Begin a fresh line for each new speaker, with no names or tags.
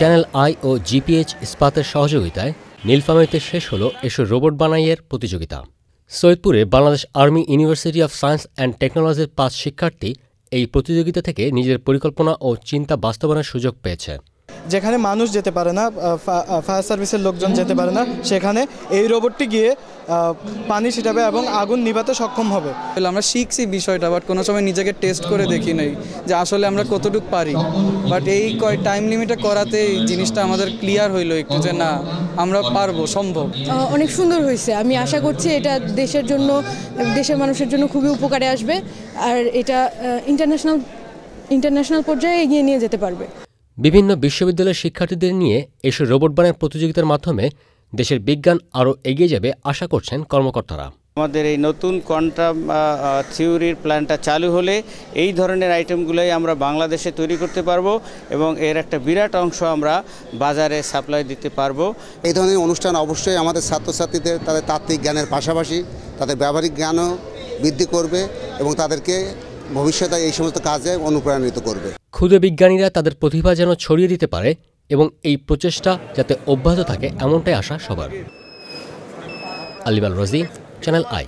channel I O GPH ইস্পাতের সহযোগিতায় নীলফামিতে শেষ হলো এসো রোবট বানাইয়ের প্রতিযোগিতা সৈয়দপুরে Bangladesh army university of science and টেকনোলজির পাঁচ শিক্ষার্থী এই প্রতিযোগিতা থেকে নিজের পরিকল্পনা ও চিন্তা বাস্তবায়নের সুযোগ পেয়েছে
যেখানে মানুষ যেতে পারে না ফায়ার সার্ভিসের লোকজন যেতে পারে না সেখানে এই রোবটটি গিয়ে পানি ছিটাবে এবং আগুন নিভাতে সক্ষম হবে
আমরা শিখছি বিষয়টা বাট কোনো সময় নিজেকে টেস্ট করে দেখি নাই যে আসলে আমরা কতটুকু পারি বাট এই কয় টাইম লিমিটে করাতে জিনিসটা আমাদের ক্লিয়ার হইলো একটু যে না আমরা পারবো সম্ভব
অনেক সুন্দর হয়েছে আমি আশা করছি এটা দেশের জন্য দেশের মানুষের জন্য খুবই উপকারে আসবে আর এটা ইন্টারন্যাশনাল ইন্টারন্যাশনাল পর্যায়ে এগিয়ে নিয়ে যেতে পারবে
বিভিন্ন বিশ্ববিদ্যালয়ের শিক্ষার্থীদের নিয়ে এসব রোবট বানায় প্রতিযোগিতার মাধ্যমে দেশের বিজ্ঞান আরও এগিয়ে যাবে আশা করছেন কর্মকর্তারা
আমাদের এই নতুন কোয়ান্টাম থিওরির প্ল্যানটা চালু হলে এই ধরনের আইটেমগুলোই আমরা বাংলাদেশে তৈরি করতে পারবো এবং এর
একটা বিরাট অংশ আমরা বাজারে সাপ্লাই দিতে পারবো এই ধরনের অনুষ্ঠান অবশ্যই আমাদের ছাত্রছাত্রীদের তাদের তাত্ত্বিক জ্ঞানের পাশাপাশি তাদের ব্যবহারিক জ্ঞানও বৃদ্ধি করবে এবং তাদেরকে ভবিষ্যতে এই সমস্ত কাজে অনুপ্রাণিত করবে
ক্ষুদে বিজ্ঞানীরা তাদের প্রতিভা যেন ছড়িয়ে দিতে পারে এবং এই প্রচেষ্টা যাতে অব্যাহত থাকে এমনটাই আশা সবার আলিবাল রাজি চ্যানেল আই